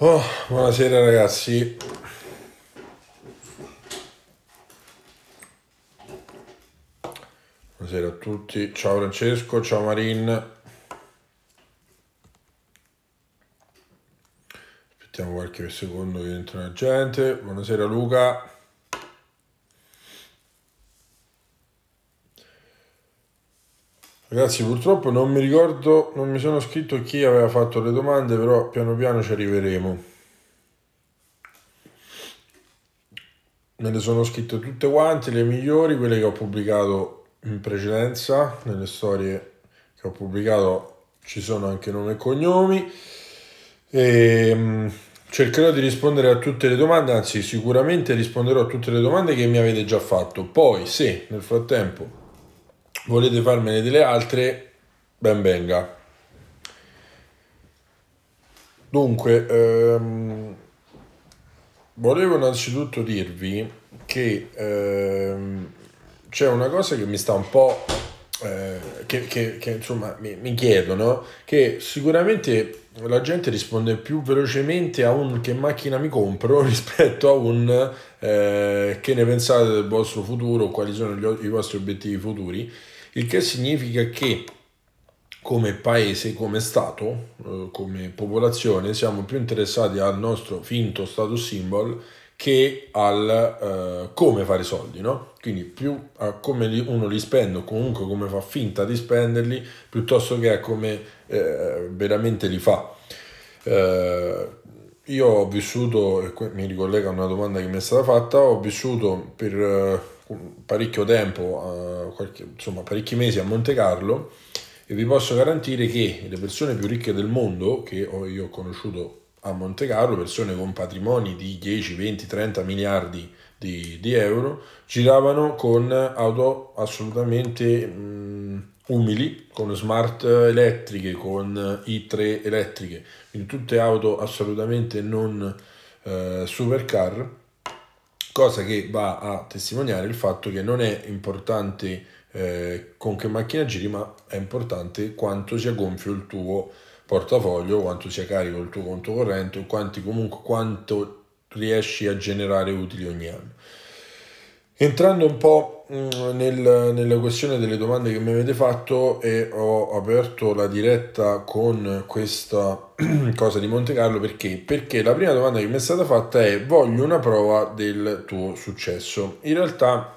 Oh, buonasera ragazzi. Buonasera a tutti. Ciao Francesco, ciao Marin. Aspettiamo qualche secondo che entra la gente. Buonasera Luca. Ragazzi, purtroppo non mi ricordo, non mi sono scritto chi aveva fatto le domande, però piano piano ci arriveremo. Me le sono scritte tutte quante, le migliori, quelle che ho pubblicato in precedenza, nelle storie che ho pubblicato ci sono anche nomi e cognomi. E, ehm, cercherò di rispondere a tutte le domande, anzi sicuramente risponderò a tutte le domande che mi avete già fatto. Poi se nel frattempo volete farmene delle altre, ben venga. Dunque, ehm, volevo innanzitutto dirvi che ehm, c'è una cosa che mi sta un po'... Eh, che, che, che, insomma mi, mi chiedono che sicuramente la gente risponde più velocemente a un che macchina mi compro rispetto a un eh, che ne pensate del vostro futuro, quali sono gli, i vostri obiettivi futuri il che significa che come paese, come Stato, eh, come popolazione siamo più interessati al nostro finto status symbol che al eh, come fare i soldi, no? Quindi più a eh, come uno li spende o comunque come fa finta di spenderli piuttosto che a come eh, veramente li fa. Eh, io ho vissuto, e mi ricollega a una domanda che mi è stata fatta, ho vissuto per eh, parecchio tempo, eh, qualche, insomma parecchi mesi a Monte Carlo e vi posso garantire che le persone più ricche del mondo che ho, io ho conosciuto a Monte Carlo, persone con patrimoni di 10, 20, 30 miliardi di, di euro, giravano con auto assolutamente mh, mm, umili, con smart elettriche, con eh, i3 elettriche, quindi tutte auto assolutamente non eh, supercar cosa che va a testimoniare il fatto che non è importante eh, con che macchina giri, ma è importante quanto sia gonfio il tuo portafoglio, quanto sia carico il tuo conto corrente, o quanti, comunque quanto riesci a generare utili ogni anno. Entrando un po' mm, nel, nella questione delle domande che mi avete fatto e ho aperto la diretta con questa cosa di Monte Carlo perché? Perché la prima domanda che mi è stata fatta è voglio una prova del tuo successo. In realtà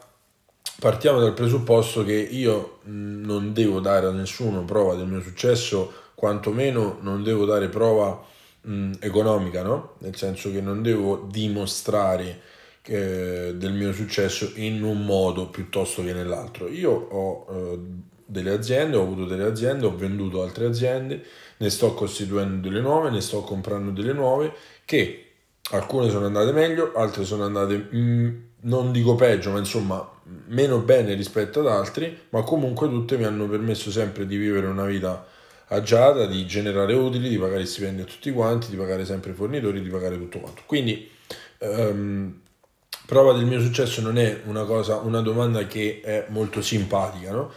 partiamo dal presupposto che io mm, non devo dare a nessuno prova del mio successo, quantomeno non devo dare prova mh, mm, economica, no? Nel senso che non devo dimostrare eh, del mio successo in un modo piuttosto che nell'altro. Io ho eh, delle aziende, ho avuto delle aziende, ho venduto altre aziende, ne sto costituendo delle nuove, ne sto comprando delle nuove che alcune sono andate meglio, altre sono andate mm, non dico peggio, ma insomma meno bene rispetto ad altri, ma comunque tutte mi hanno permesso sempre di vivere una vita agiata, di generare utili, di pagare i stipendi a tutti quanti, di pagare sempre i fornitori, di pagare tutto quanto. Quindi ehm, prova del mio successo non è una, cosa, una domanda che è molto simpatica, no?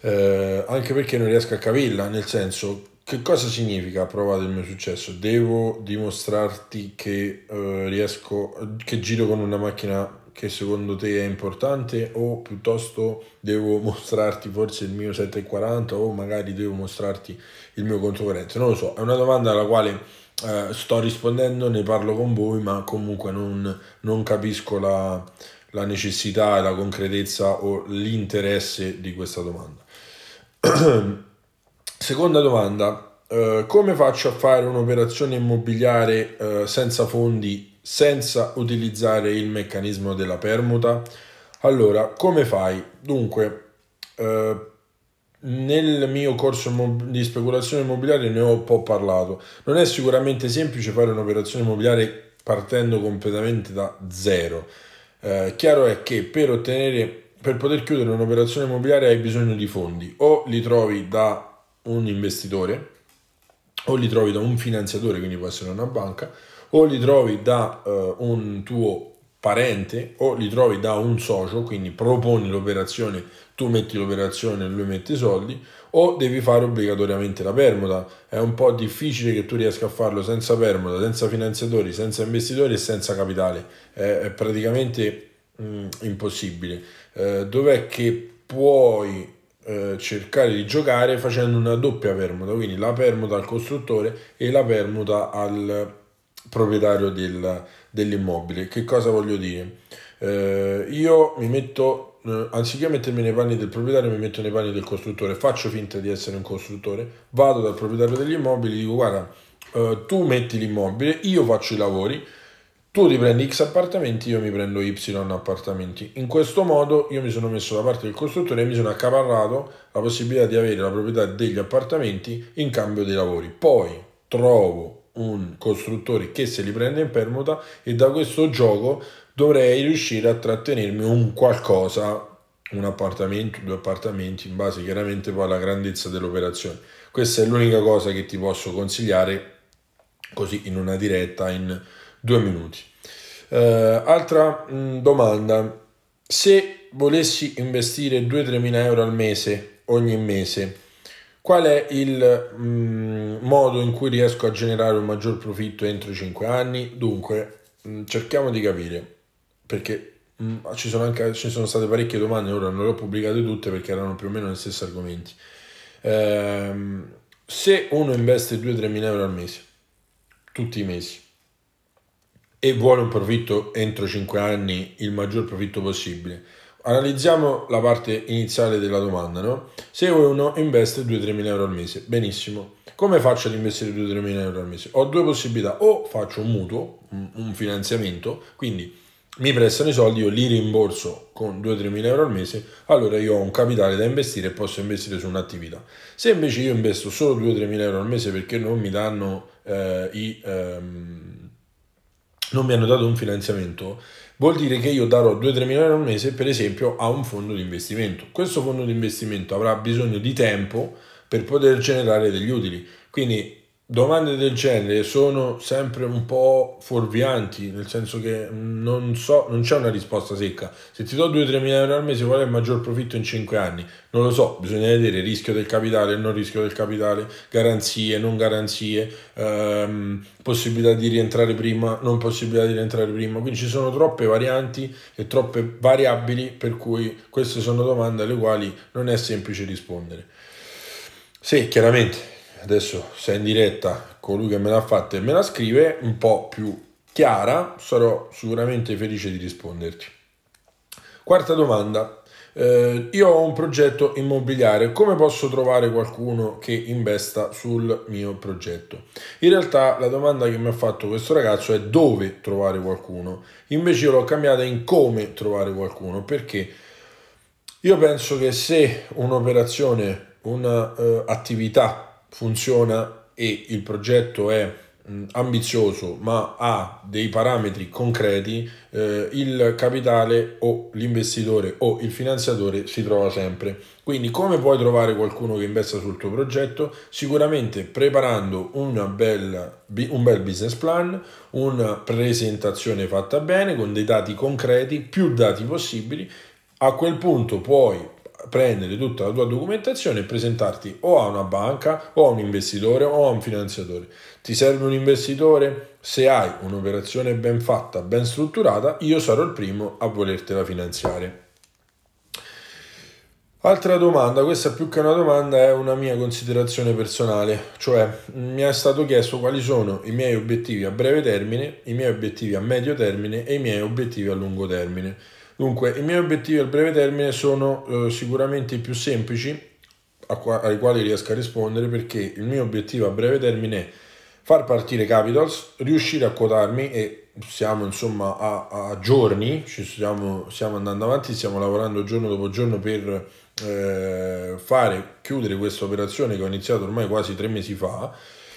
Eh, anche perché non riesco a capirla, nel senso che cosa significa prova del mio successo? Devo dimostrarti che eh, riesco, che giro con una macchina che secondo te è importante o piuttosto devo mostrarti forse il mio 740 o magari devo mostrarti il mio conto corrente? Non lo so, è una domanda alla quale eh, sto rispondendo, ne parlo con voi, ma comunque non, non capisco la, la necessità e la concretezza o l'interesse di questa domanda. Seconda domanda, eh, come faccio a fare un'operazione immobiliare eh, senza fondi, senza utilizzare il meccanismo della permuta? Allora, come fai? Dunque, eh, nel mio corso di speculazione immobiliare ne ho un po' parlato. Non è sicuramente semplice fare un'operazione immobiliare partendo completamente da zero. Eh, chiaro è che per ottenere per poter chiudere un'operazione immobiliare hai bisogno di fondi o li trovi da un investitore o li trovi da un finanziatore, quindi può essere una banca, o li trovi da eh, un tuo parente o li trovi da un socio, quindi proponi l'operazione tu metti l'operazione e lui mette i soldi, o devi fare obbligatoriamente la permuta. È un po' difficile che tu riesca a farlo senza permuta, senza finanziatori, senza investitori e senza capitale. È, praticamente mh, mm, impossibile. Eh, dov'è che puoi eh, cercare di giocare facendo una doppia permuta, quindi la permuta al costruttore e la permuta al proprietario del, dell'immobile. Che cosa voglio dire? Eh, io mi metto Mm, anziché mettermi nei panni del proprietario, mi metto nei panni del costruttore, faccio finta di essere un costruttore, vado dal proprietario degli immobili, dico guarda, eh, tu metti l'immobile, io faccio i lavori, tu ti prendi X appartamenti, io mi prendo Y appartamenti. In questo modo io mi sono messo da parte del costruttore e mi sono accaparrato la possibilità di avere la proprietà degli appartamenti in cambio dei lavori. Poi trovo un costruttore che se li prende in permuta e da questo gioco dovrei riuscire a trattenermi un qualcosa, un appartamento, due appartamenti, in base chiaramente poi alla grandezza dell'operazione. Questa è l'unica cosa che ti posso consigliare così in una diretta in due minuti. Eh, altra mh, mm, domanda, se volessi investire 2-3 mila euro al mese, ogni mese, qual è il mh, mm, modo in cui riesco a generare un maggior profitto entro 5 anni? Dunque, mm, cerchiamo di capire perché mh, mm, ci, sono anche, ci sono state parecchie domande, ora non le ho pubblicate tutte perché erano più o meno gli stessi argomenti. Ehm, se uno investe 2-3 mila euro al mese, tutti i mesi, e vuole un profitto entro 5 anni, il maggior profitto possibile, analizziamo la parte iniziale della domanda, no? Se uno investe 2-3 mila euro al mese, benissimo. Come faccio ad investire 2-3 mila euro al mese? Ho due possibilità, o faccio un mutuo, un finanziamento, quindi mi prestano i soldi, io li rimborso con 2-3 mila euro al mese, allora io ho un capitale da investire e posso investire su un'attività. Se invece io investo solo 2-3 mila euro al mese perché non mi danno eh, i... Ehm, non mi hanno dato un finanziamento, vuol dire che io darò 2-3 mila euro al mese, per esempio, a un fondo di investimento. Questo fondo di investimento avrà bisogno di tempo per poter generare degli utili. Quindi domande del genere sono sempre un po' fuorvianti, nel senso che non so, non c'è una risposta secca. Se ti do 2-3 mila euro al mese, qual è il maggior profitto in 5 anni? Non lo so, bisogna vedere rischio del capitale, non rischio del capitale, garanzie, non garanzie, ehm, possibilità di rientrare prima, non possibilità di rientrare prima. Quindi ci sono troppe varianti e troppe variabili, per cui queste sono domande alle quali non è semplice rispondere. Sì, chiaramente adesso sei in diretta, colui che me l'ha fatta e me la scrive un po' più chiara, sarò sicuramente felice di risponderti. Quarta domanda. Eh, io ho un progetto immobiliare, come posso trovare qualcuno che investa sul mio progetto? In realtà la domanda che mi ha fatto questo ragazzo è dove trovare qualcuno, invece io l'ho cambiata in come trovare qualcuno, perché io penso che se un'operazione, un'attività eh, funziona e il progetto è mm, ambizioso ma ha dei parametri concreti, eh, il capitale o l'investitore o il finanziatore si trova sempre. Quindi come puoi trovare qualcuno che investa sul tuo progetto? Sicuramente preparando bella, un bel business plan, una presentazione fatta bene con dei dati concreti, più dati possibili. A quel punto puoi prendere tutta la tua documentazione e presentarti o a una banca o a un investitore o a un finanziatore. Ti serve un investitore? Se hai un'operazione ben fatta, ben strutturata, io sarò il primo a volertela finanziare. Altra domanda, questa più che una domanda è una mia considerazione personale, cioè mi è stato chiesto quali sono i miei obiettivi a breve termine, i miei obiettivi a medio termine e i miei obiettivi a lungo termine. Dunque, i miei obiettivi a breve termine sono eh, sicuramente i più semplici qua, ai quali riesco a rispondere perché il mio obiettivo a breve termine è far partire Capitals, riuscire a quotarmi e siamo insomma a, a giorni, ci stiamo, stiamo, andando avanti, stiamo lavorando giorno dopo giorno per eh, fare chiudere questa operazione che ho iniziato ormai quasi tre mesi fa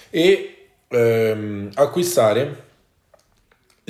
e ehm, acquistare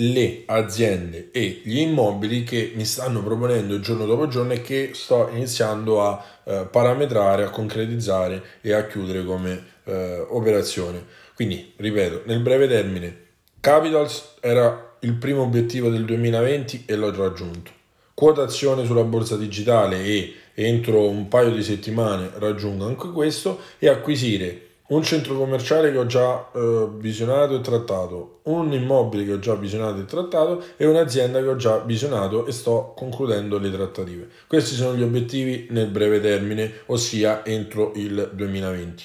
le aziende e gli immobili che mi stanno proponendo giorno dopo giorno e che sto iniziando a eh, parametrare, a concretizzare e a chiudere come eh, operazione. Quindi, ripeto, nel breve termine, Capitals era il primo obiettivo del 2020 e l'ho raggiunto. Quotazione sulla borsa digitale e entro un paio di settimane raggiungo anche questo e acquisire un centro commerciale che ho già eh, visionato e trattato, un immobile che ho già visionato e trattato e un'azienda che ho già visionato e sto concludendo le trattative. Questi sono gli obiettivi nel breve termine, ossia entro il 2020.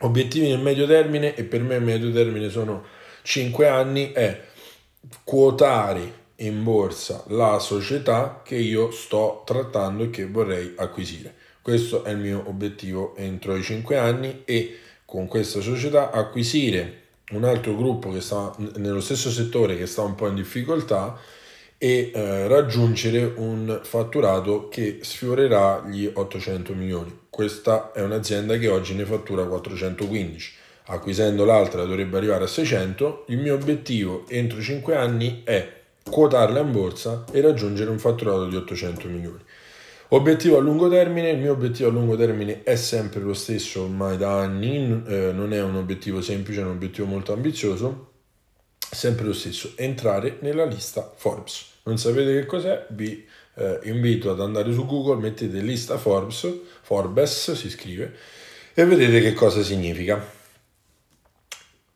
Obiettivi nel medio termine e per me il medio termine sono 5 anni è quotare in borsa la società che io sto trattando e che vorrei acquisire questo è il mio obiettivo entro i 5 anni e con questa società acquisire un altro gruppo che sta nello stesso settore che sta un po' in difficoltà e eh, raggiungere un fatturato che sfiorerà gli 800 milioni. Questa è un'azienda che oggi ne fattura 415. Acquisendo l'altra dovrebbe arrivare a 600. Il mio obiettivo entro 5 anni è quotarla in borsa e raggiungere un fatturato di 800 milioni. Obiettivo a lungo termine, il mio obiettivo a lungo termine è sempre lo stesso ormai da anni, eh, non è un obiettivo semplice, è un obiettivo molto ambizioso, sempre lo stesso, entrare nella lista Forbes. Non sapete che cos'è? Vi eh, invito ad andare su Google, mettete lista Forbes, Forbes si scrive, e vedete che cosa significa.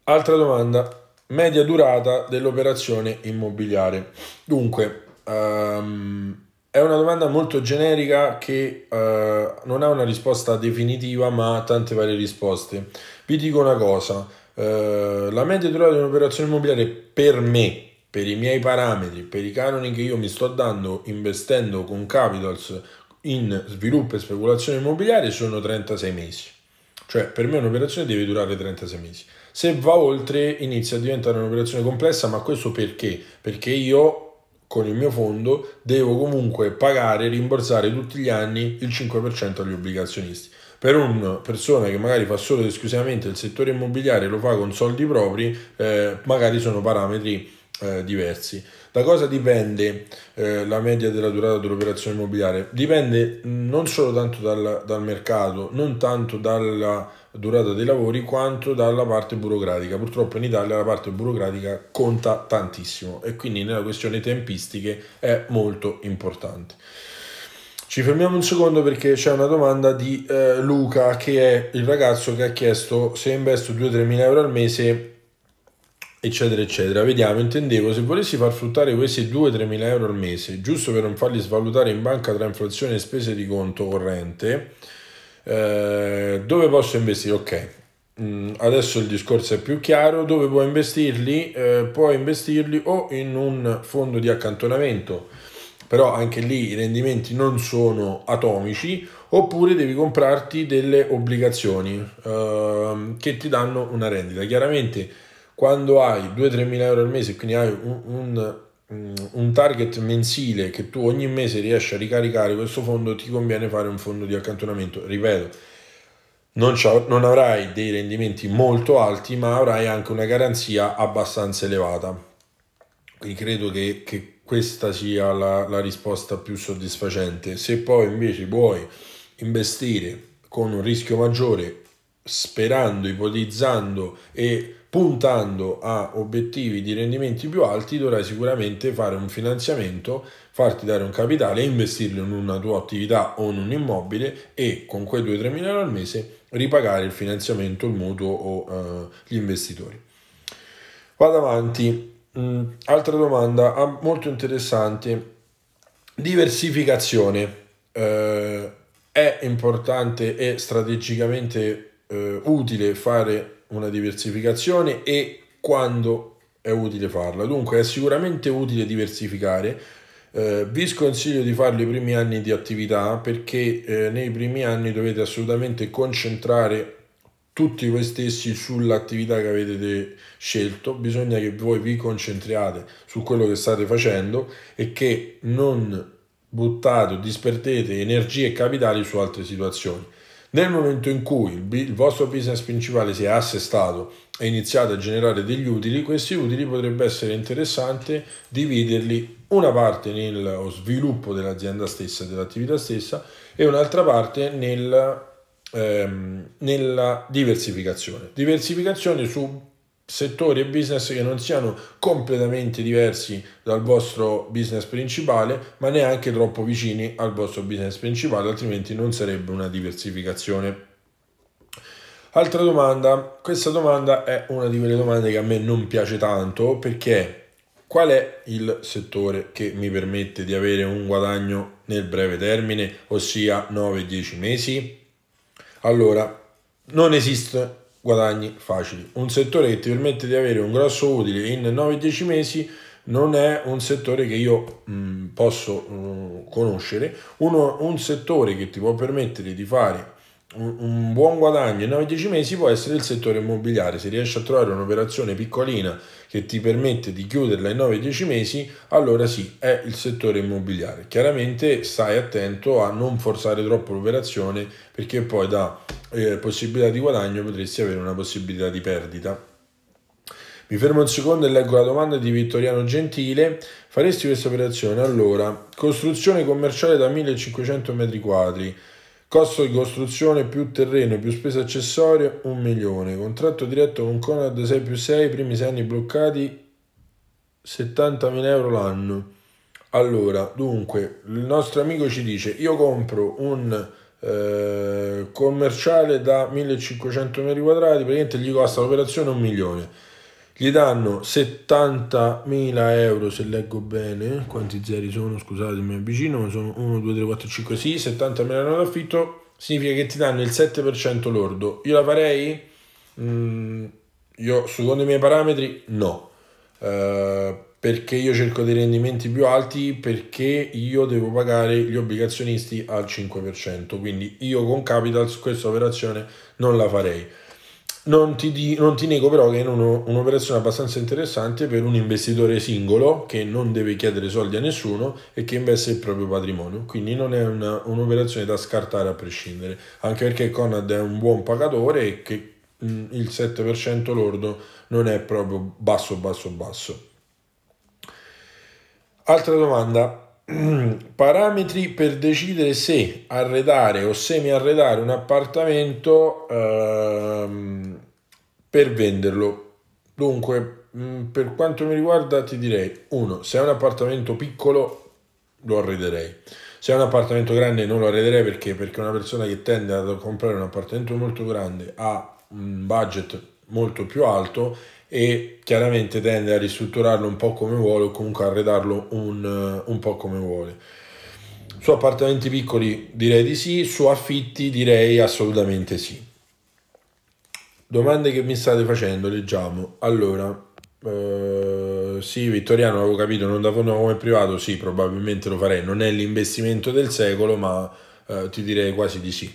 Altra domanda, media durata dell'operazione immobiliare. Dunque, um, è una domanda molto generica che eh, non ha una risposta definitiva ma ha tante varie risposte. Vi dico una cosa, eh, la media durata di un'operazione immobiliare per me, per i miei parametri, per i canoni che io mi sto dando investendo con capitals in sviluppo e speculazione immobiliare sono 36 mesi. Cioè per me un'operazione deve durare 36 mesi. Se va oltre inizia a diventare un'operazione complessa, ma questo perché? Perché io con il mio fondo devo comunque pagare e rimborsare tutti gli anni il 5% agli obbligazionisti. Per una persona che magari fa solo ed esclusivamente il settore immobiliare e lo fa con soldi propri, eh, magari sono parametri eh, diversi. Da cosa dipende eh, la media della durata dell'operazione immobiliare? Dipende mm, non solo tanto dal, dal mercato, non tanto dalla durata dei lavori quanto dalla parte burocratica. Purtroppo in Italia la parte burocratica conta tantissimo e quindi nella questione tempistiche è molto importante. Ci fermiamo un secondo perché c'è una domanda di eh, Luca che è il ragazzo che ha chiesto se investo 2-3 mila euro al mese eccetera eccetera vediamo intendevo se volessi far fruttare questi 2-3 mila euro al mese giusto per non farli svalutare in banca tra inflazione e spese di conto corrente eh, dove posso investire? Ok, mm, adesso il discorso è più chiaro. Dove puoi investirli? Eh, puoi investirli o in un fondo di accantonamento, però anche lì i rendimenti non sono atomici, oppure devi comprarti delle obbligazioni eh, che ti danno una rendita. Chiaramente quando hai 2-3 mila euro al mese, quindi hai un, un Mm, un target mensile che tu ogni mese riesci a ricaricare questo fondo, ti conviene fare un fondo di accantonamento. Ripeto, non, non avrai dei rendimenti molto alti, ma avrai anche una garanzia abbastanza elevata. Quindi credo che, che questa sia la, la risposta più soddisfacente. Se poi invece vuoi investire con un rischio maggiore, sperando, ipotizzando e puntando a obiettivi di rendimenti più alti dovrai sicuramente fare un finanziamento, farti dare un capitale investirlo in una tua attività o in un immobile e con quei 2-3 mila al mese ripagare il finanziamento, il mutuo o eh, gli investitori. Vado avanti, mm, altra domanda ah, molto interessante, diversificazione. Eh, è importante e strategicamente eh, utile fare una diversificazione e quando è utile farla. Dunque è sicuramente utile diversificare. Eh, vi sconsiglio di farlo i primi anni di attività perché eh, nei primi anni dovete assolutamente concentrare tutti voi stessi sull'attività che avete scelto, bisogna che voi vi concentriate su quello che state facendo e che non buttate o disperdete energie e capitali su altre situazioni. Nel momento in cui il, vostro business principale si è assestato e iniziate a generare degli utili, questi utili potrebbe essere interessante dividerli una parte nello sviluppo dell'azienda stessa, dell'attività stessa e un'altra parte nel, ehm, nella diversificazione. Diversificazione su settori e business che non siano completamente diversi dal vostro business principale, ma neanche troppo vicini al vostro business principale, altrimenti non sarebbe una diversificazione. Altra domanda, questa domanda è una di quelle domande che a me non piace tanto perché qual è il settore che mi permette di avere un guadagno nel breve termine, ossia 9-10 mesi? Allora, non esiste guadagni facili. Un settore che ti permette di avere un grosso utile in 9-10 mesi non è un settore che io mh, mm, posso mh, mm, conoscere, Uno, un settore che ti può permettere di fare un, buon guadagno in 9-10 mesi può essere il settore immobiliare. Se riesci a trovare un'operazione piccolina che ti permette di chiuderla in 9-10 mesi, allora sì, è il settore immobiliare. Chiaramente stai attento a non forzare troppo l'operazione perché poi da eh, possibilità di guadagno potresti avere una possibilità di perdita. Mi fermo un secondo e leggo la domanda di Vittoriano Gentile. Faresti questa operazione? Allora, costruzione commerciale da 1500 metri quadri. Costo di costruzione più terreno più spese accessorie 1 milione. Contratto diretto con Conad 6 più 6, primi 6 anni bloccati 70.000 euro l'anno. Allora, dunque, il nostro amico ci dice, io compro un eh, commerciale da 1500 metri quadrati, praticamente gli costa l'operazione 1 milione gli danno 70.000 euro se leggo bene quanti zeri sono scusate mi avvicino ma sono 1 2 3 4 5 sì 70.000 euro d'affitto significa che ti danno il 7% lordo io la farei mm, io secondo i miei parametri no uh, perché io cerco dei rendimenti più alti perché io devo pagare gli obbligazionisti al 5% quindi io con capital su questa operazione non la farei non ti, di, non ti, nego però che è uno, un'operazione abbastanza interessante per un investitore singolo che non deve chiedere soldi a nessuno e che investe il proprio patrimonio. Quindi non è una, un'operazione da scartare a prescindere, anche perché Conad è un buon pagatore e che mh, mm, il 7% lordo non è proprio basso, basso, basso. Altra domanda. Parametri per decidere se arredare o semi-arredare un appartamento ehm, per venderlo. Dunque, mm, per quanto mi riguarda, ti direi: uno, se è un appartamento piccolo, lo arrederei. Se è un appartamento grande, non lo arrederei perché, perché una persona che tende a comprare un appartamento molto grande ha un budget molto più alto e chiaramente tende a ristrutturarlo un po' come vuole o comunque arredarlo un, eh, un po' come vuole. Su appartamenti piccoli direi di sì, su affitti direi assolutamente sì. Domande che mi state facendo, leggiamo. Allora, eh, sì, Vittoriano, avevo capito, non da fondo come privato, sì, probabilmente lo farei. Non è l'investimento del secolo, ma eh, ti direi quasi di sì.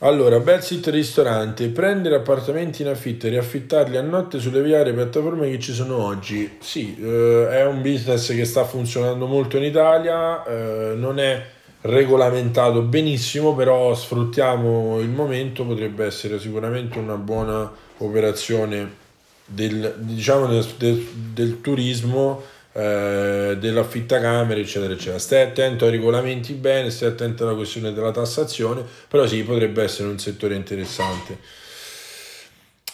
Allora, bel Belsit ristorante, prendere appartamenti in affitto e riaffittarli a notte sulle viarie piattaforme che ci sono oggi. Sì, eh, è un business che sta funzionando molto in Italia, eh, non è regolamentato benissimo, però sfruttiamo il momento, potrebbe essere sicuramente una buona operazione del, diciamo, del, del, del turismo, eh, dell'affittacamere, eccetera, eccetera. Stai attento ai regolamenti bene, stai attento alla questione della tassazione, però sì, potrebbe essere un settore interessante.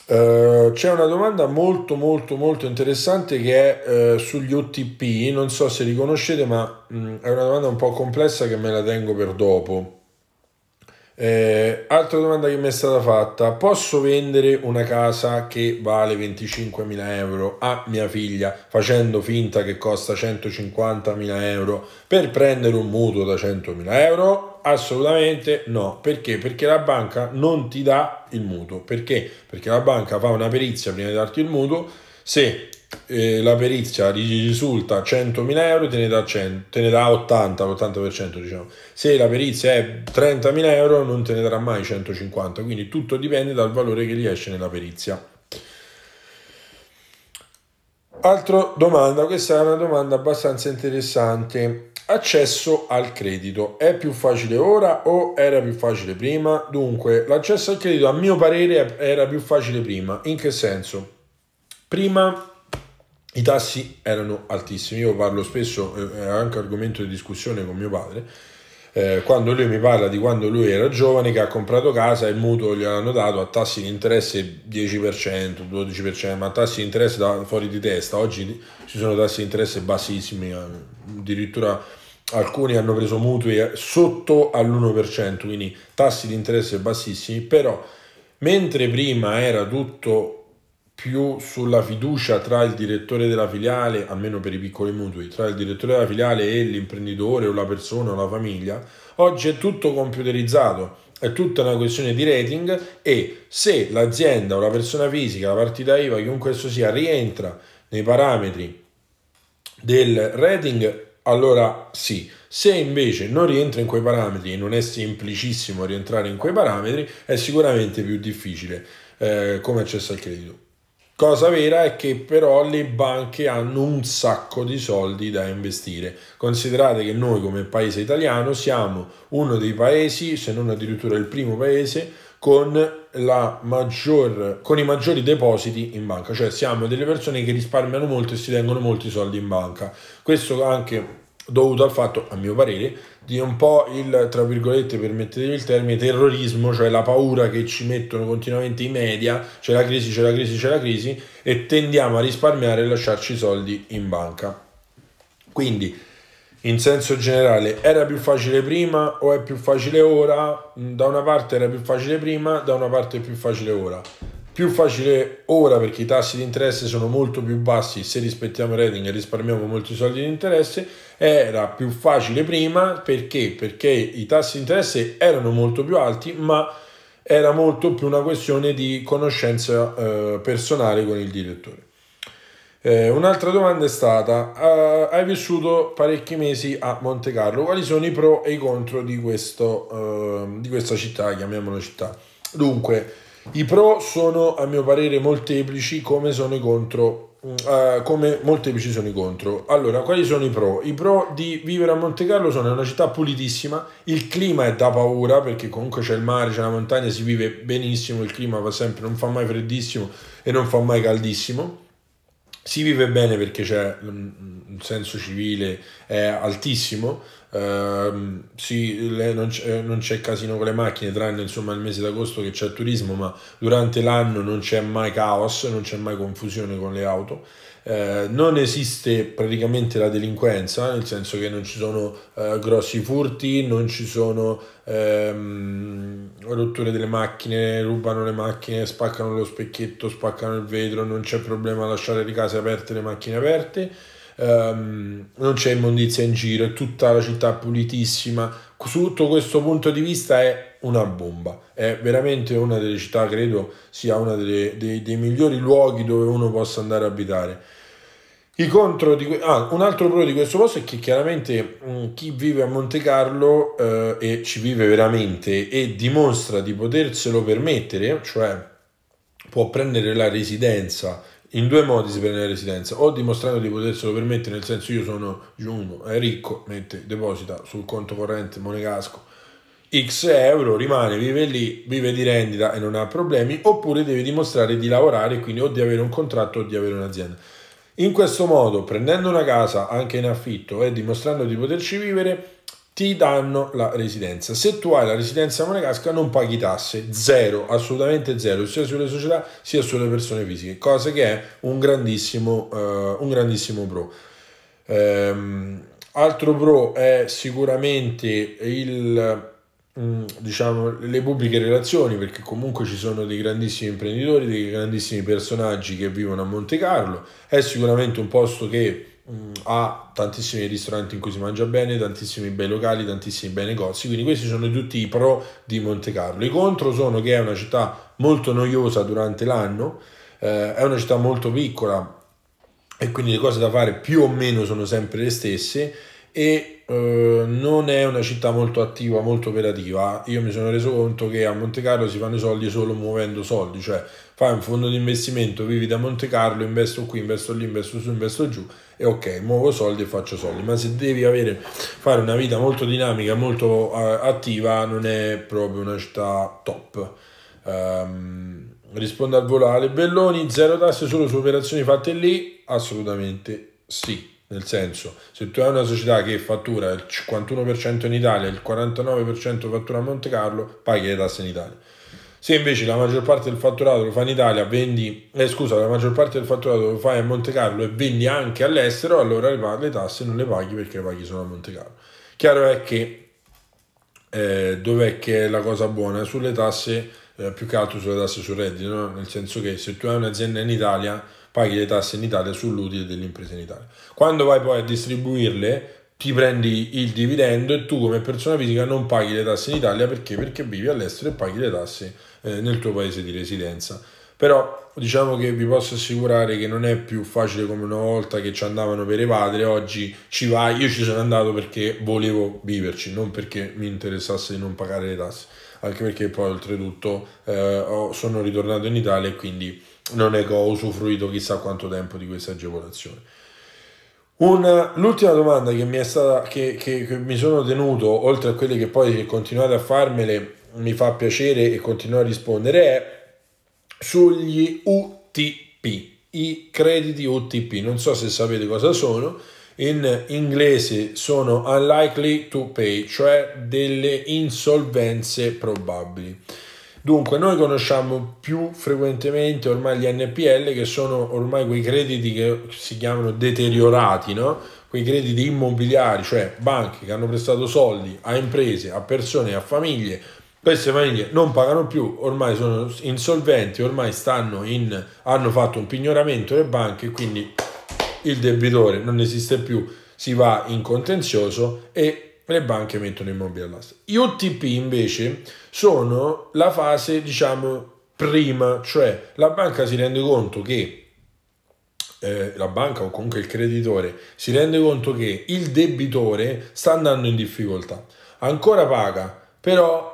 Eh, c'è una domanda molto molto molto interessante che è uh, sugli OTP, non so se li conoscete ma mh, mm, è una domanda un po' complessa che me la tengo per dopo. Eh, altra domanda che mi è stata fatta, posso vendere una casa che vale 25.000 euro a mia figlia facendo finta che costa 150.000 euro per prendere un mutuo da 100.000 euro? Assolutamente no, perché? Perché la banca non ti dà il mutuo, perché? Perché la banca fa una perizia prima di darti il mutuo, se eh, la perizia risulta 100.000 euro te ne dà, 100, te ne dà 80, l'80% diciamo, se la perizia è 30.000 euro non te ne darà mai 150, quindi tutto dipende dal valore che riesce nella perizia. Altra domanda, questa è una domanda abbastanza interessante Accesso al credito. È più facile ora o era più facile prima? Dunque, l'accesso al credito a mio parere era più facile prima. In che senso? Prima i tassi erano altissimi. Io parlo spesso, eh, è anche argomento di discussione con mio padre eh, quando lui mi parla di quando lui era giovane che ha comprato casa e il mutuo gliel'hanno dato a tassi di interesse 10%, 12%, ma tassi di interesse da fuori di testa. Oggi ci sono tassi di interesse bassissimi, eh, addirittura alcuni hanno preso mutui eh, sotto all'1%, quindi tassi di interesse bassissimi, però mentre prima era tutto più sulla fiducia tra il direttore della filiale, almeno per i piccoli mutui, tra il direttore della filiale e l'imprenditore o la persona o la famiglia, oggi è tutto computerizzato, è tutta una questione di rating e se l'azienda o la persona fisica, la partita IVA, chiunque esso sia, rientra nei parametri del rating, allora sì. Se invece non rientra in quei parametri e non è semplicissimo rientrare in quei parametri, è sicuramente più difficile eh, come accesso al credito. Cosa vera è che però le banche hanno un sacco di soldi da investire. Considerate che noi come paese italiano siamo uno dei paesi, se non addirittura il primo paese, con, maggior, con i maggiori depositi in banca. Cioè siamo delle persone che risparmiano molto e si tengono molti soldi in banca. Questo anche dovuto al fatto, a mio parere, di un po' il, tra virgolette, permettetemi il termine, terrorismo, cioè la paura che ci mettono continuamente i media, c'è la crisi, c'è la crisi, c'è la crisi, e tendiamo a risparmiare e lasciarci i soldi in banca. Quindi, in senso generale, era più facile prima o è più facile ora? Da una parte era più facile prima, da una parte è più facile ora più facile ora perché i tassi di interesse sono molto più bassi se rispettiamo il rating e risparmiamo molti soldi di interesse era più facile prima perché? perché i tassi di interesse erano molto più alti ma era molto più una questione di conoscenza eh, personale con il direttore eh, un'altra domanda è stata uh, hai vissuto parecchi mesi a Monte Carlo quali sono i pro e i contro di, questo, uh, di questa città chiamiamola città dunque i pro sono a mio parere molteplici come sono i contro. Uh, come molteplici sono i contro. Allora, quali sono i pro? I pro di vivere a Monte Carlo sono è una città pulitissima, il clima è da paura perché comunque c'è il mare, c'è la montagna, si vive benissimo, il clima va sempre, non fa mai freddissimo e non fa mai caldissimo si vive bene perché c'è mm, mm, un senso civile è altissimo ehm, sì, non, c'è, eh, non c'è casino con le macchine tranne insomma il mese d'agosto che c'è turismo ma durante l'anno non c'è mai caos non c'è mai confusione con le auto eh, non esiste praticamente la delinquenza, nel senso che non ci sono eh, grossi furti, non ci sono ehm, rotture delle macchine, rubano le macchine, spaccano lo specchietto, spaccano il vetro, non c'è problema a lasciare le case aperte, le macchine aperte. Um, non c'è immondizia in giro, è tutta la città pulitissima. Sotto questo punto di vista è una bomba, è veramente una delle città, credo sia uno dei, dei migliori luoghi dove uno possa andare a abitare. I contro di, ah, un altro pro di questo posto è che chiaramente mh, mm, chi vive a Monte Carlo eh, e ci vive veramente e dimostra di poterselo permettere, cioè può prendere la residenza in due modi si prende la residenza o dimostrando di poterselo permettere nel senso io sono uno è ricco mette deposita sul conto corrente monegasco X euro, rimane, vive lì, vive di rendita e non ha problemi, oppure devi dimostrare di lavorare, quindi o di avere un contratto o di avere un'azienda. In questo modo, prendendo una casa anche in affitto e dimostrando di poterci vivere, ti danno la residenza. Se tu hai la residenza monegasca non paghi tasse, zero, assolutamente zero, sia sulle società sia sulle persone fisiche, cosa che è un grandissimo, uh, un grandissimo pro. Um, altro pro è sicuramente il Mm, diciamo, le pubbliche relazioni, perché comunque ci sono dei grandissimi imprenditori, dei grandissimi personaggi che vivono a Monte Carlo, è sicuramente un posto che mh, mm, ha tantissimi ristoranti in cui si mangia bene, tantissimi bei locali, tantissimi bei negozi, quindi questi sono tutti i pro di Monte Carlo. I contro sono che è una città molto noiosa durante l'anno, eh, è una città molto piccola e quindi le cose da fare più o meno sono sempre le stesse e eh, non è una città molto attiva, molto operativa. Io mi sono reso conto che a Monte Carlo si fanno i soldi solo muovendo soldi, cioè fai un fondo di investimento, vivi da Monte Carlo, investo qui, investo lì, investo su, investo giù e ok, muovo soldi e faccio soldi, ma se devi avere, fare una vita molto dinamica, molto eh, attiva, non è proprio una città top. Um, ehm, risponde al volare Belloni, zero tasse solo su operazioni fatte lì? Assolutamente sì. Nel senso, se tu hai una società che fattura il 51% in Italia e il 49% fattura a Monte Carlo, paghi le tasse in Italia. Se invece la maggior parte del fatturato lo fai in Italia, vendi, eh, scusa, la maggior parte del fatturato lo fai a Monte Carlo e vendi anche all'estero, allora le tasse non le paghi perché le paghi solo a Monte Carlo. Chiaro è che eh, dov'è che è la cosa buona? Sulle tasse, eh, più che altro sulle tasse sul reddito, no? nel senso che se tu hai un'azienda in Italia paghi le tasse in Italia sull'utile delle imprese in Italia. Quando vai poi a distribuirle, ti prendi il dividendo e tu come persona fisica non paghi le tasse in Italia perché? Perché vivi all'estero e paghi le tasse eh, nel tuo paese di residenza. Però diciamo che vi posso assicurare che non è più facile come una volta che ci andavano per evadere, oggi ci vai, io ci sono andato perché volevo viverci, non perché mi interessasse di non pagare le tasse, anche perché poi oltretutto eh, sono ritornato in Italia e quindi non è che ho usufruito chissà quanto tempo di questa agevolazione. Una, l'ultima domanda che mi, è stata, che, che, che mi sono tenuto, oltre a quelle che poi se continuate a farmele mi fa piacere e continuo a rispondere, è sugli UTP, i crediti UTP. Non so se sapete cosa sono, in inglese sono unlikely to pay, cioè delle insolvenze probabili. Dunque, noi conosciamo più frequentemente ormai gli NPL che sono ormai quei crediti che si chiamano deteriorati, no? quei crediti immobiliari, cioè banche che hanno prestato soldi a imprese, a persone, a famiglie. Queste famiglie non pagano più, ormai sono insolventi, ormai in, hanno fatto un pignoramento le banche, quindi il debitore non esiste più, si va in contenzioso e le banche mettono immobili all'asta. UTP invece sono la fase, diciamo, prima, cioè la banca si rende conto che eh, la banca o comunque il creditore si rende conto che il debitore sta andando in difficoltà, ancora paga, però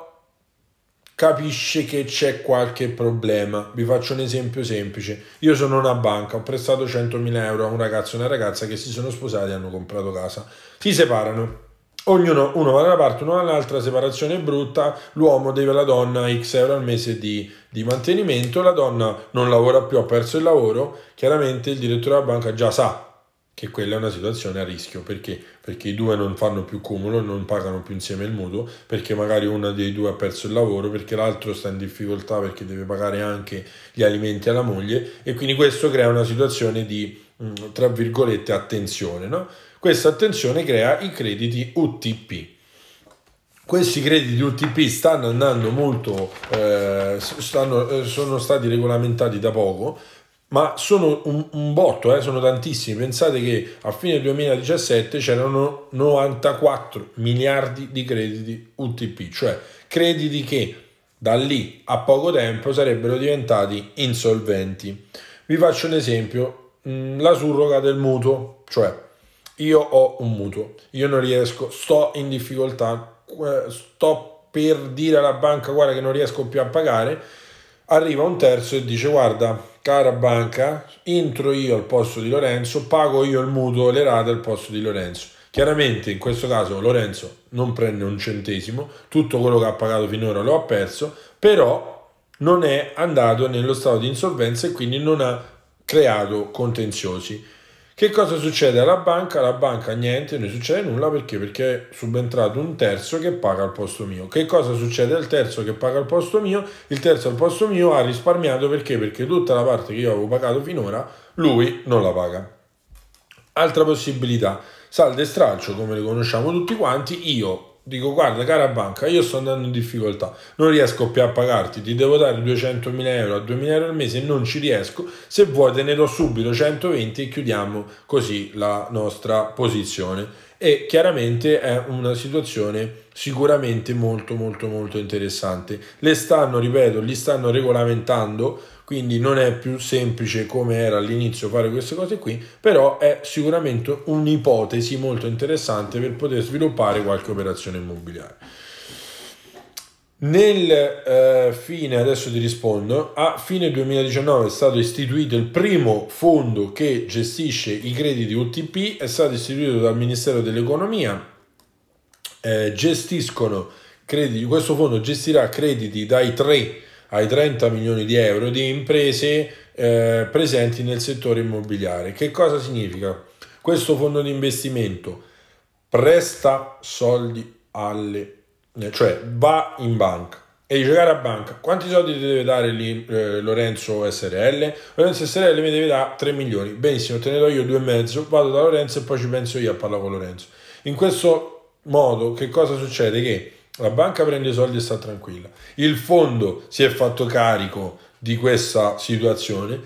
capisce che c'è qualche problema. Vi faccio un esempio semplice. Io sono una banca, ho prestato 100.000 euro a un ragazzo e una ragazza che si sono sposati e hanno comprato casa. Si separano ognuno uno va da una parte, uno dall'altra, separazione brutta, l'uomo deve alla donna x euro al mese di, di, mantenimento, la donna non lavora più, ha perso il lavoro, chiaramente il direttore della banca già sa che quella è una situazione a rischio, perché? Perché i due non fanno più cumulo, non pagano più insieme il mutuo, perché magari uno dei due ha perso il lavoro, perché l'altro sta in difficoltà perché deve pagare anche gli alimenti alla moglie e quindi questo crea una situazione di, mm, tra virgolette, attenzione, no? Questa attenzione crea i crediti UTP. Questi crediti UTP stanno andando molto, eh, stanno, eh, sono stati regolamentati da poco, ma sono un, un botto, eh, sono tantissimi. Pensate che a fine 2017 c'erano 94 miliardi di crediti UTP, cioè crediti che da lì a poco tempo sarebbero diventati insolventi. Vi faccio un esempio, mm, la surroga del mutuo, cioè io ho un mutuo, io non riesco, sto in difficoltà, sto per dire alla banca guarda che non riesco più a pagare, arriva un terzo e dice guarda cara banca, entro io al posto di Lorenzo, pago io il mutuo, le rate al posto di Lorenzo. Chiaramente in questo caso Lorenzo non prende un centesimo, tutto quello che ha pagato finora lo ha perso, però non è andato nello stato di insolvenza e quindi non ha creato contenziosi. Che cosa succede alla banca? Alla banca niente, non succede nulla perché? perché? è subentrato un terzo che paga al posto mio. Che cosa succede al terzo che paga al posto mio? Il terzo al posto mio ha risparmiato perché? Perché tutta la parte che io avevo pagato finora lui non la paga. Altra possibilità, saldo e stralcio come le conosciamo tutti quanti, io dico guarda cara banca io sto andando in difficoltà non riesco più a pagarti ti devo dare 200.000 euro a 2.000 euro al mese e non ci riesco se vuoi te ne do subito 120 e chiudiamo così la nostra posizione e chiaramente è una situazione sicuramente molto molto molto interessante le stanno ripeto li stanno regolamentando quindi non è più semplice come era all'inizio fare queste cose qui, però è sicuramente un'ipotesi molto interessante per poter sviluppare qualche operazione immobiliare. Nel eh, fine, adesso ti rispondo, a fine 2019 è stato istituito il primo fondo che gestisce i crediti UTP, è stato istituito dal Ministero dell'Economia, eh, gestiscono crediti, questo fondo gestirà crediti dai 3 ai 30 milioni di euro di imprese eh, presenti nel settore immobiliare. Che cosa significa? Questo fondo di investimento presta soldi alle cioè va in banca e dice cara banca quanti soldi ti deve dare lì eh, Lorenzo SRL Lorenzo SRL mi deve dare 3 milioni benissimo te ne do io e mezzo, vado da Lorenzo e poi ci penso io a parlare con Lorenzo in questo modo che cosa succede che la banca prende i soldi e sta tranquilla. Il fondo si è fatto carico di questa situazione,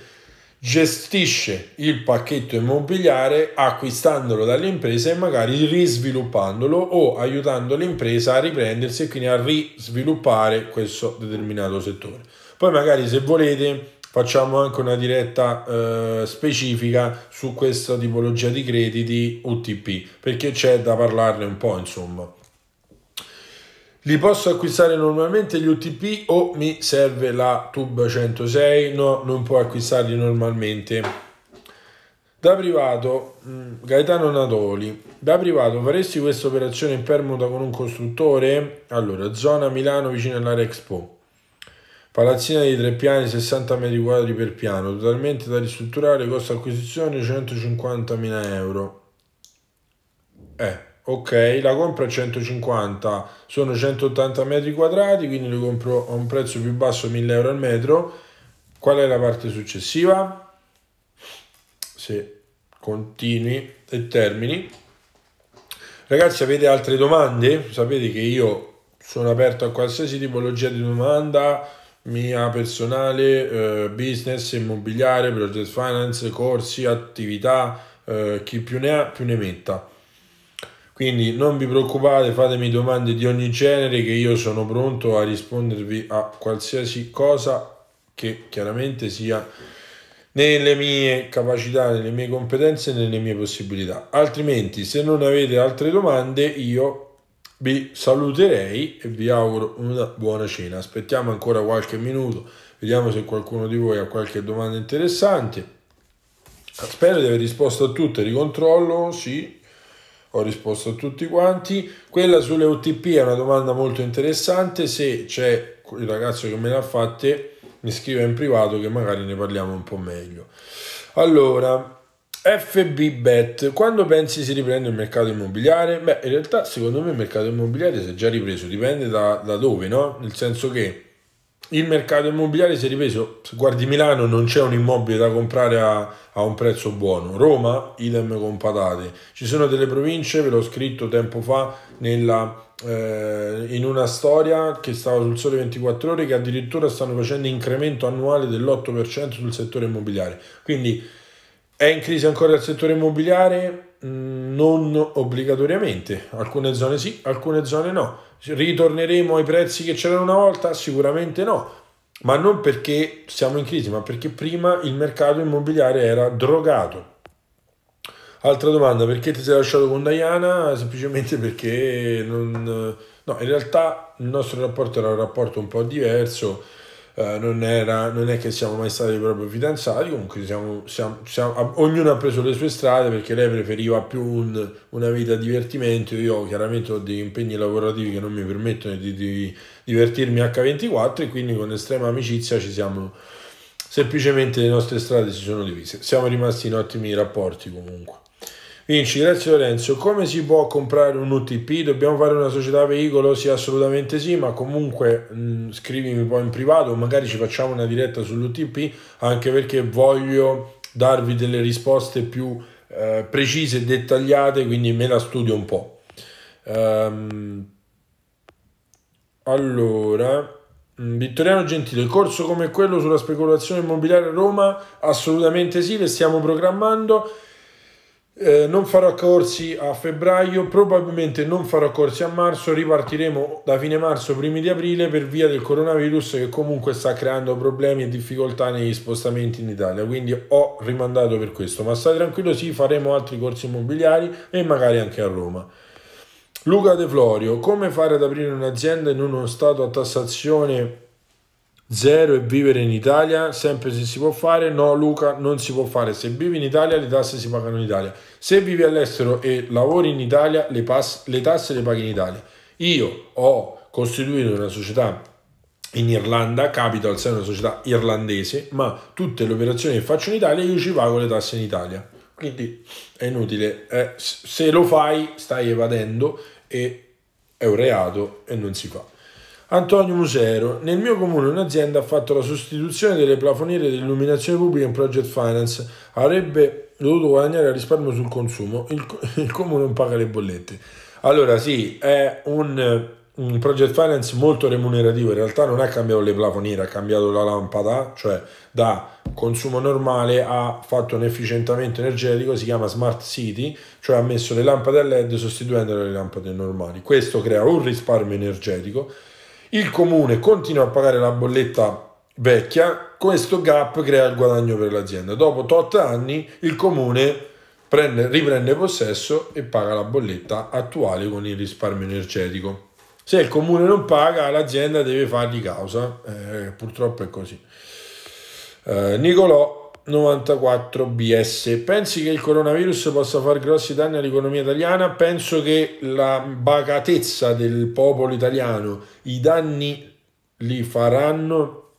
gestisce il pacchetto immobiliare acquistandolo dalle imprese e magari risviluppandolo o aiutando l'impresa a riprendersi e quindi a risviluppare questo determinato settore. Poi magari se volete facciamo anche una diretta eh, specifica su questa tipologia di crediti UTP perché c'è da parlarne un po' insomma. Li posso acquistare normalmente gli UTP o mi serve la Tube 106? No, non può acquistarli normalmente. Da privato, mm, Gaetano Natoli, da privato faresti questa operazione in permuta con un costruttore? Allora, zona Milano vicino all'area Expo. Palazzina di tre piani, 60 metri quadri per piano, totalmente da ristrutturare, costo acquisizione 150.000 euro. Eh ok, la compro a 150, sono 180 metri quadrati, quindi lo compro a un prezzo più basso, 1000 euro al metro. Qual è la parte successiva? Se continui e termini. Ragazzi, avete altre domande? Sapete che io sono aperto a qualsiasi tipologia di domanda mia personale, eh, business, immobiliare, project finance, corsi, attività, eh, chi più ne ha più ne metta. Quindi non vi preoccupate, fatemi domande di ogni genere che io sono pronto a rispondervi a qualsiasi cosa che chiaramente sia nelle mie capacità, nelle mie competenze, nelle mie possibilità. Altrimenti, se non avete altre domande, io vi saluterei e vi auguro una buona cena. Aspettiamo ancora qualche minuto, vediamo se qualcuno di voi ha qualche domanda interessante. Spero di aver risposto a tutte, ricontrollo, sì, ho risposto a tutti quanti. Quella sulle OTP è una domanda molto interessante, se c'è il ragazzo che me l'ha fatta, mi scrive in privato che magari ne parliamo un po' meglio. Allora, FBBet, quando pensi si riprende il mercato immobiliare? Beh, in realtà secondo me il mercato immobiliare si è già ripreso, dipende da, da dove, no? Nel senso che il mercato immobiliare si è ripreso. Se guardi Milano, non c'è un immobile da comprare a, a, un prezzo buono. Roma, idem con patate. Ci sono delle province, ve l'ho scritto tempo fa nella, eh, in una storia che stava sul sole 24 ore, che addirittura stanno facendo incremento annuale dell'8% sul settore immobiliare. Quindi è in crisi ancora il settore immobiliare? Mm, non obbligatoriamente, alcune zone sì, alcune zone no ritorneremo ai prezzi che c'erano una volta? Sicuramente no, ma non perché siamo in crisi, ma perché prima il mercato immobiliare era drogato. Altra domanda, perché ti sei lasciato con Diana? Semplicemente perché non... No, in realtà il nostro rapporto era un rapporto un po' diverso eh, non, era, non, è che siamo mai stati proprio fidanzati, comunque siamo, siamo, siamo, ognuno ha preso le sue strade perché lei preferiva più un, una vita di divertimento, io chiaramente ho degli impegni lavorativi che non mi permettono di, di divertirmi H24 e quindi con estrema amicizia ci siamo semplicemente le nostre strade si sono divise. Siamo rimasti in ottimi rapporti comunque. Vinci, grazie Lorenzo. Come si può comprare un UTP? Dobbiamo fare una società veicolo? Sì, assolutamente sì, ma comunque mh, mm, scrivimi poi in privato, magari ci facciamo una diretta sull'UTP, anche perché voglio darvi delle risposte più eh, precise e dettagliate, quindi me la studio un po'. Um, allora, mm, Vittoriano Gentile, corso come quello sulla speculazione immobiliare a Roma? Assolutamente sì, le stiamo programmando. Eh, non farò corsi a febbraio, probabilmente non farò corsi a marzo, ripartiremo da fine marzo, primi di aprile per via del coronavirus che comunque sta creando problemi e difficoltà negli spostamenti in Italia, quindi ho rimandato per questo, ma stai tranquillo, sì, faremo altri corsi immobiliari e magari anche a Roma. Luca De Florio, come fare ad aprire un'azienda in uno stato a tassazione zero e vivere in Italia, sempre se si può fare, no Luca non si può fare, se vivi in Italia le tasse si pagano in Italia, se vivi all'estero e lavori in Italia le, pass- le tasse le paghi in Italia. Io ho costituito una società in Irlanda, Capital è una società irlandese, ma tutte le operazioni che faccio in Italia io ci pago le tasse in Italia. Quindi è inutile, eh, se lo fai stai evadendo e è un reato e non si fa. Antonio Musero, nel mio comune un'azienda ha fatto la sostituzione delle plafoniere dell'illuminazione pubblica in project finance, avrebbe dovuto guadagnare risparmio sul consumo, il, il, comune non paga le bollette. Allora sì, è un, un project finance molto remunerativo, in realtà non ha cambiato le plafoniere, ha cambiato la lampada, cioè da consumo normale ha fatto un efficientamento energetico, si chiama Smart City, cioè ha messo le lampade a LED sostituendo le lampade normali. Questo crea un risparmio energetico il comune continua a pagare la bolletta vecchia, questo gap crea il guadagno per l'azienda. Dopo 8 anni il comune prende, riprende possesso e paga la bolletta attuale con il risparmio energetico. Se il comune non paga, l'azienda deve fargli causa. Eh, purtroppo è così. Eh, Nicolò 94 BS. Pensi che il coronavirus possa fare grossi danni all'economia italiana? Penso che la bagatezza del popolo italiano, i danni li faranno,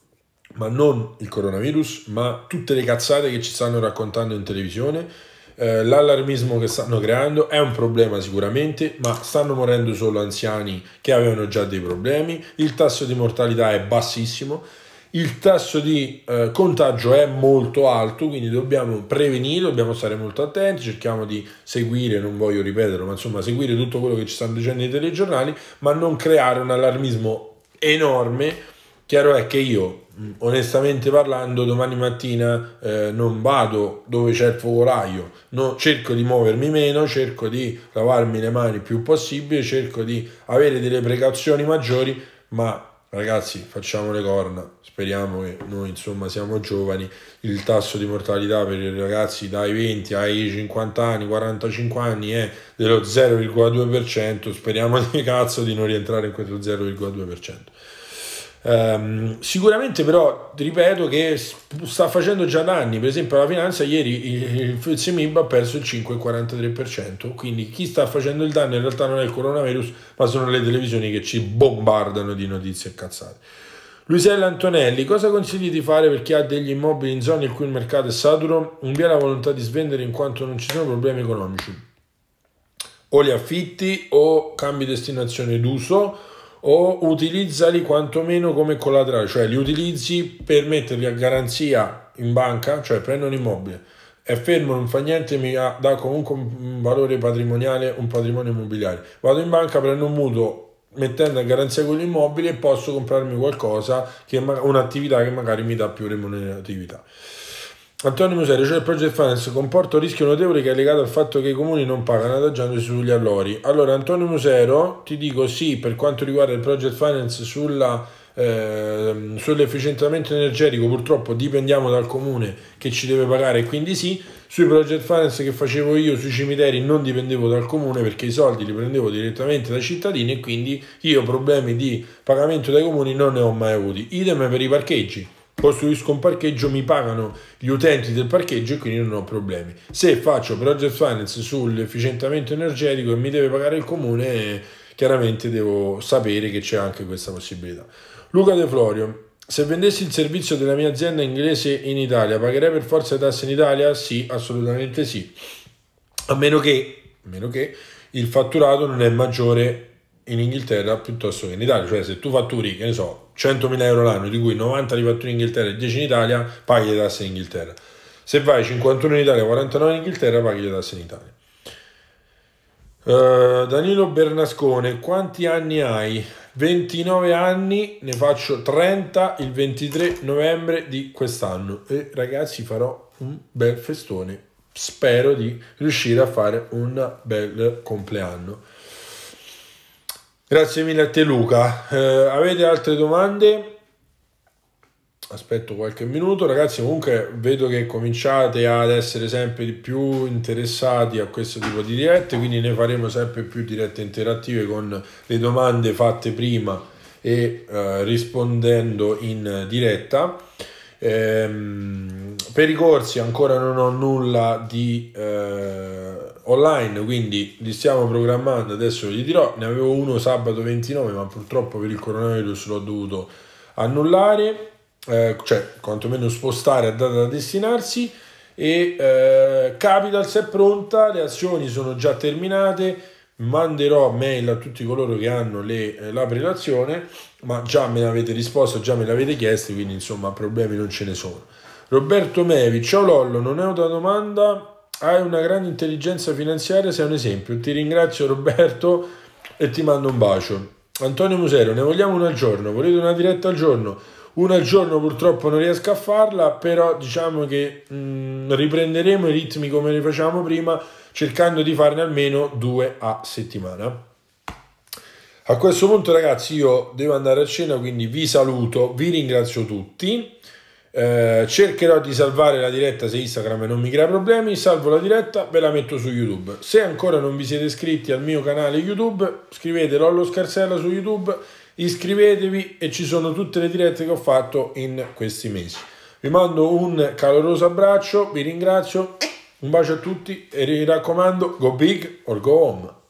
ma non il coronavirus, ma tutte le cazzate che ci stanno raccontando in televisione. Eh, l'allarmismo che stanno creando è un problema sicuramente, ma stanno morendo solo anziani che avevano già dei problemi. Il tasso di mortalità è bassissimo il tasso di eh, contagio è molto alto, quindi dobbiamo prevenire, dobbiamo stare molto attenti, cerchiamo di seguire, non voglio ripeterlo, ma insomma seguire tutto quello che ci stanno dicendo i telegiornali, ma non creare un allarmismo enorme. Chiaro è che io, onestamente parlando, domani mattina eh, non vado dove c'è il focolaio, no, cerco di muovermi meno, cerco di lavarmi le mani il più possibile, cerco di avere delle precauzioni maggiori, ma ragazzi facciamo le corna speriamo che noi insomma siamo giovani il tasso di mortalità per i ragazzi dai 20 ai 50 anni 45 anni è dello 0,2% speriamo di cazzo di non rientrare in questo 0,2% Um, sicuramente però ripeto che sta facendo già danni, per esempio la finanza ieri il, il Semib ha perso il 5,43%, quindi chi sta facendo il danno in realtà non è il coronavirus, ma sono le televisioni che ci bombardano di notizie cazzate. Luisella Antonelli, cosa consigli di fare per chi ha degli immobili in zone in cui il mercato è saturo? Non vi è la volontà di svendere in quanto non ci sono problemi economici. O li affitti o cambi destinazione d'uso o utilizzali quantomeno come collaterale, cioè li utilizzi per metterli a garanzia in banca, cioè prendo un immobile, è fermo, non fa niente, mi dà comunque un valore patrimoniale, un patrimonio immobiliare. Vado in banca, prendo un mutuo mettendo a garanzia quell'immobile posso comprarmi qualcosa, che, un'attività che magari mi dà più remuneratività. Antonio Museri, cioè il project finance comporta un rischio notevole che è legato al fatto che i comuni non pagano adagiandosi sugli allori. Allora Antonio Musero ti dico sì per quanto riguarda il project finance sulla, eh, sull'efficientamento energetico purtroppo dipendiamo dal comune che ci deve pagare quindi sì sui project finance che facevo io sui cimiteri non dipendevo dal comune perché i soldi li prendevo direttamente dai cittadini e quindi io problemi di pagamento dai comuni non ne ho mai avuti idem per i parcheggi costruisco un parcheggio, mi pagano gli utenti del parcheggio e quindi non ho problemi. Se faccio project finance sull'efficientamento energetico e mi deve pagare il comune, chiaramente devo sapere che c'è anche questa possibilità. Luca De Florio, se vendessi il servizio della mia azienda inglese in Italia, pagherei per forza le tasse in Italia? Sì, assolutamente sì. A meno che, a meno che il fatturato non è maggiore in Inghilterra piuttosto che in Italia, cioè se tu fatturi, che ne so, 100.000 euro l'anno, di cui 90 li fatturi in Inghilterra e 10 in Italia, paghi le tasse in Inghilterra. Se vai 51 in Italia, 49 in Inghilterra, paghi le tasse in Italia. Uh, Danilo Bernascone, quanti anni hai? 29 anni, ne faccio 30 il 23 novembre di quest'anno e ragazzi farò un bel festone. Spero di riuscire a fare un bel compleanno. Grazie mille a te Luca. Eh, avete altre domande? Aspetto qualche minuto, ragazzi. Comunque vedo che cominciate ad essere sempre più interessati a questo tipo di dirette, quindi ne faremo sempre più dirette interattive con le domande fatte prima e eh, rispondendo in diretta. Eh, per i corsi ancora non ho nulla di eh, online, quindi li stiamo programmando, adesso vi dirò, ne avevo uno sabato 29, ma purtroppo per il coronavirus l'ho dovuto annullare, eh, cioè quantomeno spostare a data da destinarsi e eh, Capitals è pronta, le azioni sono già terminate, manderò mail a tutti coloro che hanno le, eh, la prelazione, ma già me l'avete risposto, già me l'avete chiesto, quindi insomma problemi non ce ne sono. Roberto Mevi, ciao Lollo, non è una domanda, hai una grande intelligenza finanziaria, sei un esempio. Ti ringrazio Roberto e ti mando un bacio. Antonio Musero, ne vogliamo una al giorno? Volete una diretta al giorno? Una al giorno purtroppo non riesco a farla, però diciamo che mh, mm, riprenderemo i ritmi come li facciamo prima, cercando di farne almeno due a settimana. A questo punto ragazzi io devo andare a cena, quindi vi saluto, vi ringrazio tutti. Eh, cercherò di salvare la diretta se Instagram non mi crea problemi. Salvo la diretta, ve la metto su YouTube. Se ancora non vi siete iscritti al mio canale YouTube, scrivete Lollo Scarsella su YouTube, iscrivetevi e ci sono tutte le dirette che ho fatto in questi mesi. Vi mando un caloroso abbraccio, vi ringrazio, un bacio a tutti e vi raccomando, go big or go home.